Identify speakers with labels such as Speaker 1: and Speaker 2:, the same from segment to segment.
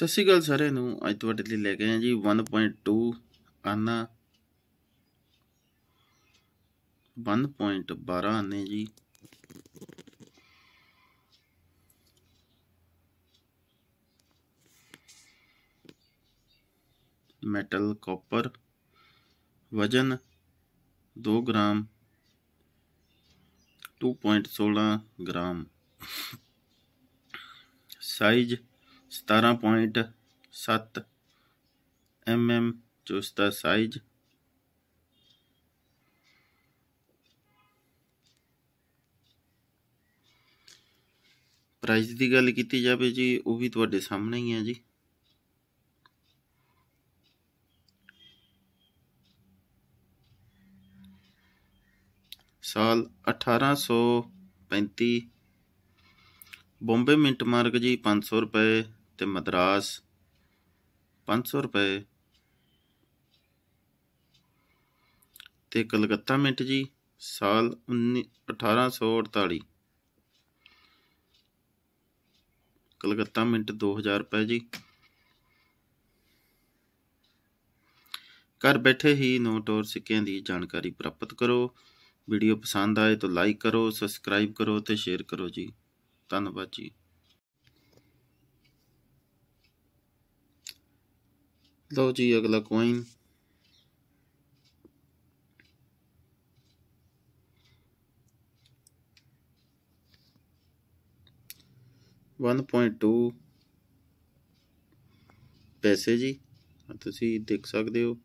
Speaker 1: ਸਤਿ ਸ਼੍ਰੀ ਅਕਾਲ ਸਾਰਿਆਂ ਨੂੰ ਅੱਜ ਤੁਹਾਡੇ ਲਈ ਲੈ ਕੇ ਆਏ ਜੀ 1.2 ਆਨਾ 1.12 ਆਨੇ ਜੀ ਮੈਟਲ ਕਾਪਰ ਵਜਨ 2 ਗ੍ਰਾਮ 2.16 ਗ੍ਰਾਮ ਸਾਈਜ਼ सतारह पॉइंट सत्त एम एम जो साइज प्राइस की गल की जाए जी वह भी थोड़े सामने ही है जी साल अठारह सौ पैंती बॉम्बे मिंट मार्ग जी पांच सौ रुपए ਤੇ ਮਦਰਾਸ 500 ਰੁਪਏ ਤੇ ਕਲਕੱਤਾ ਮਿੰਟ ਜੀ ਸਾਲ 1848 ਕਲਕੱਤਾ ਮਿੰਟ 2000 ਰੁਪਏ ਜੀ ਘਰ ਬੈਠੇ ਹੀ ਨੋਟ ਔਰ ਸਿੱਕਿਆਂ ਦੀ ਜਾਣਕਾਰੀ ਪ੍ਰਾਪਤ ਕਰੋ ਵੀਡੀਓ ਪਸੰਦ ਆਏ ਤਾਂ ਲਾਈਕ ਕਰੋ ਸਬਸਕ੍ਰਾਈਬ ਕਰੋ ਤੇ ਸ਼ੇਅਰ ਕਰੋ ਜੀ ਧੰਨਵਾਦ ਜੀ लो जी अगला क्वाइन वन पॉइंट टू पैसे जी हाँ, ती देख सकते हो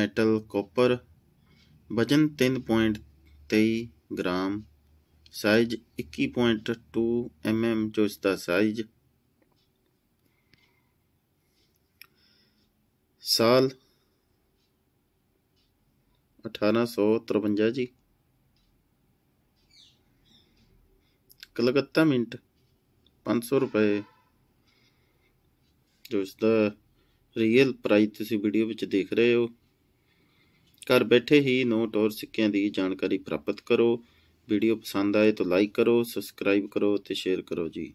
Speaker 1: मेटल कॉपर वजन तीन पॉइंट तेई ग्राम ਸਾਈਜ਼ 21.2 mm ਜੋ ਇਸ ਦਾ ਸਾਈਜ਼ ਸਾਲ 1853 ਜੀ ਕਲਕੱਤਾ ਮਿੰਟ 500 ਰੁਪਏ ਜੋ ਇਸ ਦਾ ਰੀਅਲ ਪ੍ਰਾਈਸ ਤੁਸੀਂ ਵੀਡੀਓ ਵਿੱਚ ਦੇਖ ਰਹੇ ਹੋ ਘਰ ਬੈਠੇ ਹੀ ਨੋਟ ਔਰ ਸਿੱਕਿਆਂ ਦੀ ਜਾਣਕਾਰੀ ਪ੍ਰਾਪਤ ਕਰੋ ਵੀਡੀਓ ਪਸੰਦ ਆਏ ਤਾਂ ਲਾਈਕ ਕਰੋ ਸਬਸਕ੍ਰਾਈਬ ਕਰੋ ਤੇ ਸ਼ੇਅਰ ਕਰੋ ਜੀ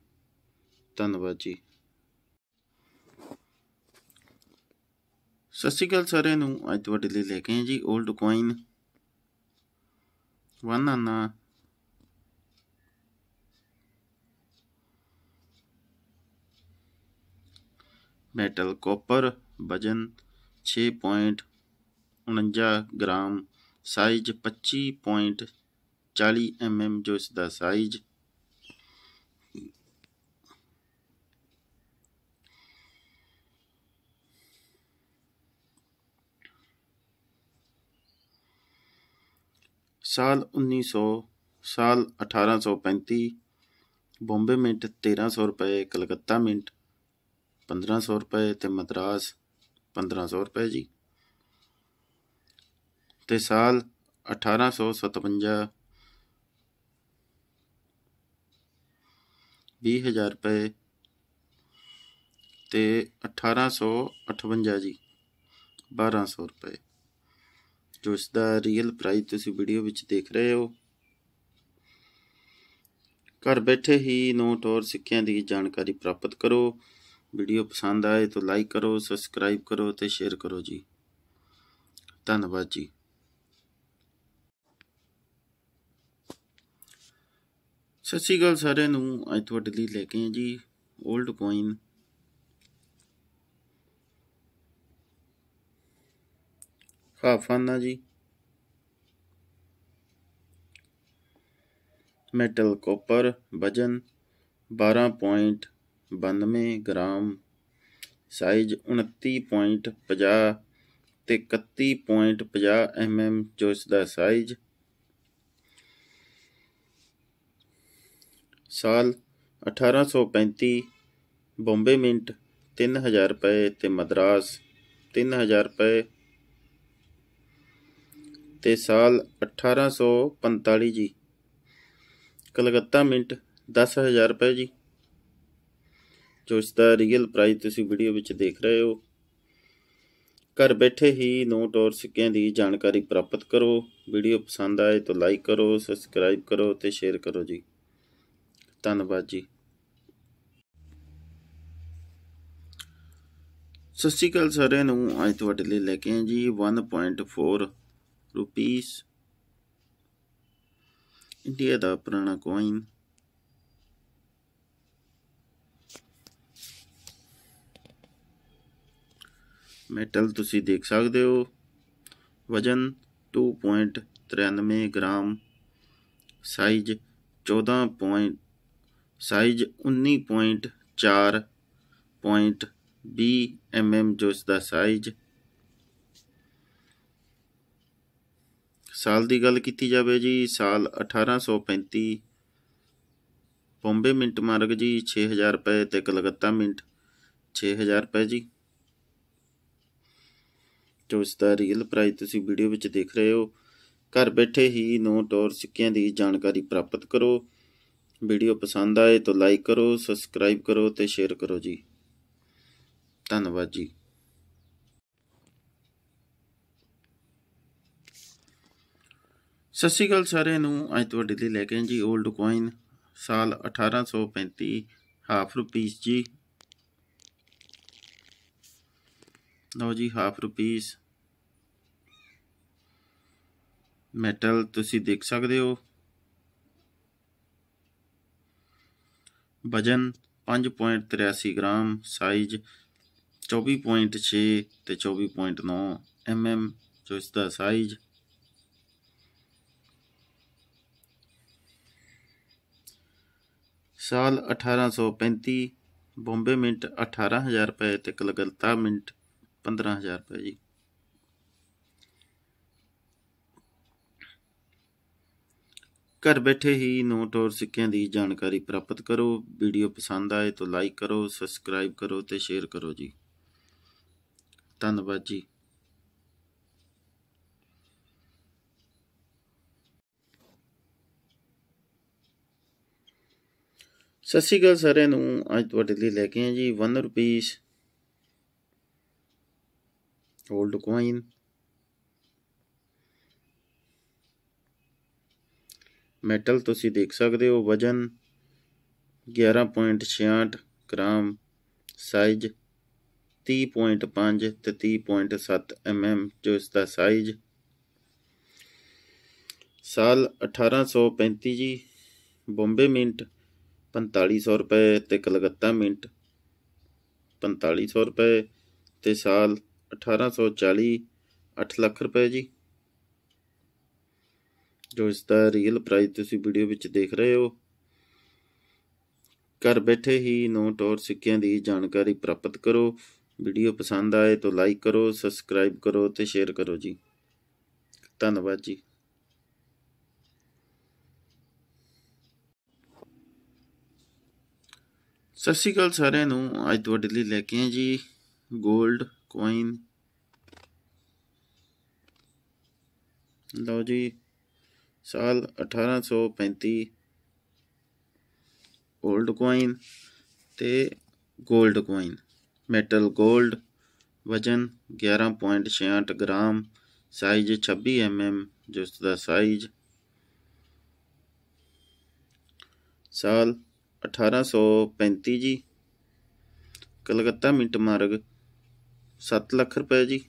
Speaker 1: ਧੰਨਵਾਦ ਜੀ ਸਤਿ ਸ਼੍ਰੀ ਅਕਾਲ ਸਾਰਿਆਂ ਨੂੰ ਅੱਜ ਤੁਹਾਡੇ ਲਈ ਲੈ ਕੇ ਆਏ ਜੀ 올ਡ ਕੋਇਨ ਵਨ ਆਨਾ ਮੈਟਲ ਕਾਪਰ ਵਜਨ 6.49 ਗ੍ਰਾਮ ਸਾਈਜ਼ 25. चाली एम एम जो इसका साइज साल उन्नीस सौ साल अठारह सौ पैंती बॉम्बे मिंट सौ रुपए कलकत्ता मिंट सौ रुपए तो मद्रास पंद्रह सौ रुपए जी तो साल अठारह सौ सतवंजा 20000 ਰੁਪਏ ਤੇ 1858 ਜੀ 1200 ਰੁਪਏ ਜੋ ਇਸ ਦਾ ਰੀਅਲ ਪ੍ਰਾਈਸ ਤੁਸੀਂ ਵੀਡੀਓ ਵਿੱਚ ਦੇਖ ਰਹੇ ਹੋ ਘਰ ਬੈਠੇ ਹੀ ਨੋਟ ਔਰ ਸਿੱਕਿਆਂ ਦੀ ਜਾਣਕਾਰੀ ਪ੍ਰਾਪਤ ਕਰੋ ਵੀਡੀਓ ਪਸੰਦ ਆਏ ਤਾਂ ਲਾਈਕ ਕਰੋ ਸਬਸਕ੍ਰਾਈਬ ਕਰੋ ਤੇ ਸ਼ੇਅਰ ਕਰੋ ਜੀ ਧੰਨਵਾਦ ਜੀ ਸਤਿ ਸ਼੍ਰੀ ਅਕਾਲ ਸਾਰਿਆਂ ਨੂੰ ਅੱਜ ਤੁਹਾਡੇ ਲਈ ਲੈ ਕੇ ਆਏ ਜੀ 올ਡ ਕੋਇਨ ਖਾਫਾਨਾ ਜੀ ਮੈਟਲ ਕੋਪਰ ਵਜਨ 12.92 ਗ੍ਰਾਮ ਸਾਈਜ਼ 29.50 ਤੇ 31.50 ਐਮਐਮ mm। ਜੋ ਇਸ ਦਾ ਸਾਈਜ਼ ਸਾਲ 1835 ਬੰਬੇ ਮਿੰਟ 3000 ਰੁਪਏ ਤੇ ਮਦਰਾਸ 3000 ਰੁਪਏ ਤੇ ਸਾਲ 1845 ਜੀ ਕਲਕੱਤਾ ਮਿੰਟ 10000 ਰੁਪਏ ਜੀ ਜੋ ਇਸ ਦਾ ਰੀਅਲ ਪ੍ਰਾਈਸ ਤੁਸੀਂ ਵੀਡੀਓ ਵਿੱਚ ਦੇਖ ਰਹੇ ਹੋ ਘਰ ਬੈਠੇ ਹੀ ਨੋਟ ਔਰ ਸਿੱਕਿਆਂ ਦੀ ਜਾਣਕਾਰੀ ਪ੍ਰਾਪਤ ਕਰੋ ਵੀਡੀਓ ਪਸੰਦ ਆਏ ਤਾਂ ਲਾਈਕ ਕਰੋ ਸਬਸਕ੍ਰਾਈਬ ਕਰੋ ਤੇ ਸ਼ੇਅਰ ਕਰੋ ਜੀ ਧੰਨਵਾਦ ਜੀ ਸਤਿ ਸ਼੍ਰੀ ਅਕਾਲ ਸਾਰਿਆਂ ਨੂੰ ਅੱਜ ਤੁਹਾਡੇ ਲਈ ਲੈ ਕੇ ਆਏ ਜੀ 1.4 ਰੁਪੀਸ ਇੰਡੀਆ ਦਾ ਪੁਰਾਣਾ ਕੋਇਨ ਮੈਟਲ ਤੁਸੀਂ ਦੇਖ ਸਕਦੇ ਹੋ ਵਜਨ 2.93 ਗ੍ਰਾਮ ਸਾਈਜ਼ 14. ਸਾਈਜ਼ 19.4.20 mm ਜੋ ਇਸ ਦਾ ਸਾਈਜ਼ ਸਾਲ ਦੀ ਗੱਲ ਕੀਤੀ ਜਾਵੇ ਜੀ ਸਾਲ 1835 ਬੰਬੇ ਮਿੰਟ ਮਾਰਗ ਜੀ 6000 ਰੁਪਏ ਤੇ ਕਲਕੱਤਾ ਮਿੰਟ 6000 ਰੁਪਏ ਜੀ ਜੋ ਇਸ ਦਾ ਰੀਅਲ ਪ੍ਰਾਈਸ ਤੁਸੀਂ ਵੀਡੀਓ ਵਿੱਚ ਦੇਖ ਰਹੇ ਹੋ ਘਰ ਬੈਠੇ ਹੀ ਨੋਟ ਔਰ ਸਿੱਕਿਆਂ ਦੀ ਜਾਣਕਾਰੀ ਪ੍ਰਾਪਤ ਕਰੋ ਵੀਡੀਓ ਪਸੰਦ ਆਏ ਤਾਂ ਲਾਈਕ ਕਰੋ ਸਬਸਕ੍ਰਾਈਬ ਕਰੋ ਤੇ ਸ਼ੇਅਰ ਕਰੋ ਜੀ ਧੰਨਵਾਦ ਜੀ ਸਤਿ ਸ਼੍ਰੀ ਅਕਾਲ ਸਾਰਿਆਂ ਨੂੰ ਅੱਜ ਤੁਹਾਡੇ ਲਈ ਲੈ ਕੇ ਆਏ ਜੀ 올ਡ ਕੋਇਨ ਸਾਲ 1835 ਹਾਫ ਰੁਪੀਸ ਜੀ ਲਓ ਜੀ ਹਾਫ ਰੁਪੀਸ ਮੈਟਲ ਤੁਸੀਂ ਦੇਖ ਸਕਦੇ ਹੋ वजन पाँच पॉइंट तिरासी ग्राम साइज चौबी पॉइंट छे तो चौबी पॉइंट नौ एम एम जो इसका साइज साल अठारह सौ पैंती बॉम्बे मिंट अठारह हज़ार रुपए तो कलकत्ता मिंट पंद्रह हज़ार रुपए जी ਘਰ ਬੈਠੇ ਹੀ ਨੋਟ ਔਰ ਸਿੱਕਿਆਂ ਦੀ ਜਾਣਕਾਰੀ ਪ੍ਰਾਪਤ ਕਰੋ ਵੀਡੀਓ ਪਸੰਦ ਆਏ ਤਾਂ ਲਾਈਕ ਕਰੋ ਸਬਸਕ੍ਰਾਈਬ ਕਰੋ ਤੇ ਸ਼ੇਅਰ ਕਰੋ ਜੀ ਧੰਨਵਾਦ ਜੀ ਸਤਿ ਸ਼੍ਰੀ ਅਕਾਲ ਸਾਰਿਆਂ ਨੂੰ ਅੱਜ ਤੁਹਾਡੇ ਲਈ ਲੈ ਕੇ ਆਏ ਜੀ 1 ਰੁਪੀਸ 올ਡ ਕੋਇਨ ਮੈਟਲ ਤੁਸੀਂ ਦੇਖ ਸਕਦੇ ਹੋ ਵਜਨ 11.66 ਗ੍ਰਾਮ ਸਾਈਜ਼ 30.5 ਤੇ 30.7 mm ਜੋ ਇਸ ਦਾ ਸਾਈਜ਼ ਸਾਲ 1835 ਜੀ ਬੰਬੇ ਮਿੰਟ 4500 ਰੁਪਏ ਤੇ ਕਲਕੱਤਾ ਮਿੰਟ 4500 ਰੁਪਏ ਤੇ ਸਾਲ 1840 8 ਲੱਖ ਰੁਪਏ ਜੀ ਜੋ ਇਸ ਦਾ ਰੀਅਲ ਪ੍ਰਾਈਸ ਤੁਸੀਂ ਵੀਡੀਓ ਵਿੱਚ ਦੇਖ ਰਹੇ ਹੋ ਘਰ ਬੈਠੇ ਹੀ ਨੋਟ ਔਰ ਸਿੱਕਿਆਂ ਦੀ ਜਾਣਕਾਰੀ ਪ੍ਰਾਪਤ ਕਰੋ ਵੀਡੀਓ ਪਸੰਦ ਆਏ ਤਾਂ ਲਾਈਕ ਕਰੋ ਸਬਸਕ੍ਰਾਈਬ ਕਰੋ ਤੇ ਸ਼ੇਅਰ ਕਰੋ ਜੀ ਧੰਨਵਾਦ ਜੀ ਸਤਿ ਸ਼੍ਰੀ ਅਕਾਲ ਸਾਰਿਆਂ ਨੂੰ ਅੱਜ ਤੁਹਾਡੇ ਲਈ ਲੈ ਕੇ ਆਏ ਜੀ 골ਡ ਕੋਇਨ ਲਓ ਜੀ साल 1835 ओल्ड कोइन ते गोल्ड कोइन मेटल गोल्ड वजन 11.66 ग्राम साइज 26 एमएम जो इसका साइज साल 1835 जी कलकत्ता मिंट मार्ग सत्त लख रुपए जी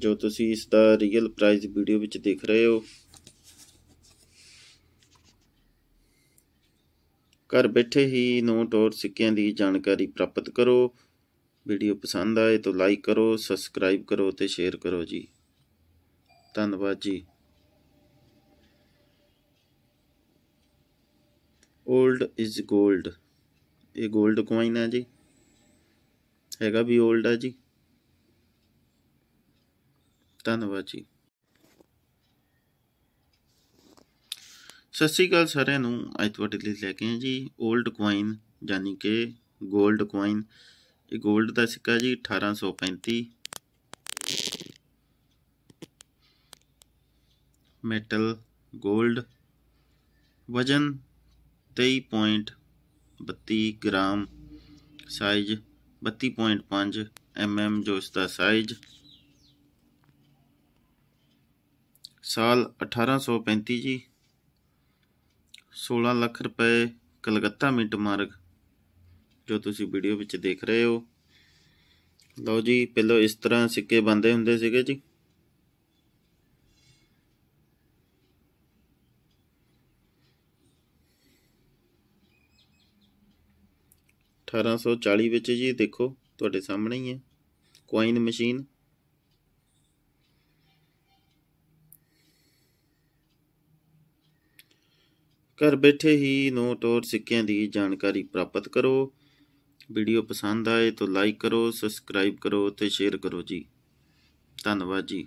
Speaker 1: ਜੋ ਤੁਸੀਂ ਇਸ ਦਾ ਰੀਅਲ ਪ੍ਰਾਈਸ ਵੀਡੀਓ ਵਿੱਚ ਦੇਖ ਰਹੇ ਹੋ ਘਰ ਬੈਠੇ ਹੀ ਨੋਟ ਔਰ ਸਿੱਕਿਆਂ ਦੀ ਜਾਣਕਾਰੀ ਪ੍ਰਾਪਤ ਕਰੋ ਵੀਡੀਓ ਪਸੰਦ ਆਏ ਤਾਂ ਲਾਈਕ ਕਰੋ ਸਬਸਕ੍ਰਾਈਬ ਕਰੋ ਤੇ ਸ਼ੇਅਰ ਕਰੋ ਜੀ ਧੰਨਵਾਦ ਜੀ 올ਡ ਇਜ਼ 골ਡ ਇਹ 골ਡ ਕੋਇਨ ਹੈ ਜੀ ਹੈਗਾ ਵੀ 올ਡ ਹੈ ਜੀ ਧੰਨਵਾਦ ਜੀ ਸਤਿ ਸ੍ਰੀ ਅਕਾਲ ਸਾਰਿਆਂ ਨੂੰ ਅੱਜ ਤੁਹਾਡੇ ਲਈ ਲੈ ਕੇ ਆਏ ਜੀ 올ਡ ਕੁਆਇਨ ਯਾਨੀ ਕਿ 골ਡ ਕੁਆਇਨ ਇਹ 골ਡ ਦਾ ਸਿੱਕਾ ਜੀ 1835 ਮੈਟਲ 골ਡ ਵਜਨ 23.32 ਗ੍ਰਾਮ ਸਾਈਜ਼ 32.5 ਐਮਐਮ ਜੋ ਇਸ ਦਾ ਸਾਈਜ਼ ਸਾਲ 1835 ਜੀ 16 ਲੱਖ ਰੁਪਏ ਕਲਕੱਤਾ ਮਿੰਟ ਮਾਰਗ ਜੋ ਤੁਸੀਂ ਵੀਡੀਓ ਵਿੱਚ ਦੇਖ ਰਹੇ ਹੋ ਲਓ ਜੀ ਪਹਿਲਾਂ ਇਸ ਤਰ੍ਹਾਂ ਸਿੱਕੇ ਬੰਦੇ ਹੁੰਦੇ ਸੀਗੇ ਜੀ ਅਠਾਰਾਂ 140 ਵਿੱਚ ਜੀ ਦੇਖੋ ਤੁਹਾਡੇ ਸਾਹਮਣੇ ਹੀ ਹੈ ਕੁਆਇਨ ਮਸ਼ੀਨ ਘਰ ਬੈਠੇ ਹੀ ਨੋਟ ਔਰ ਸਿੱਕਿਆਂ ਦੀ ਜਾਣਕਾਰੀ ਪ੍ਰਾਪਤ ਕਰੋ ਵੀਡੀਓ ਪਸੰਦ ਆਏ ਤਾਂ ਲਾਈਕ ਕਰੋ ਸਬਸਕ੍ਰਾਈਬ ਕਰੋ ਤੇ ਸ਼ੇਅਰ ਕਰੋ ਜੀ ਧੰਨਵਾਦ ਜੀ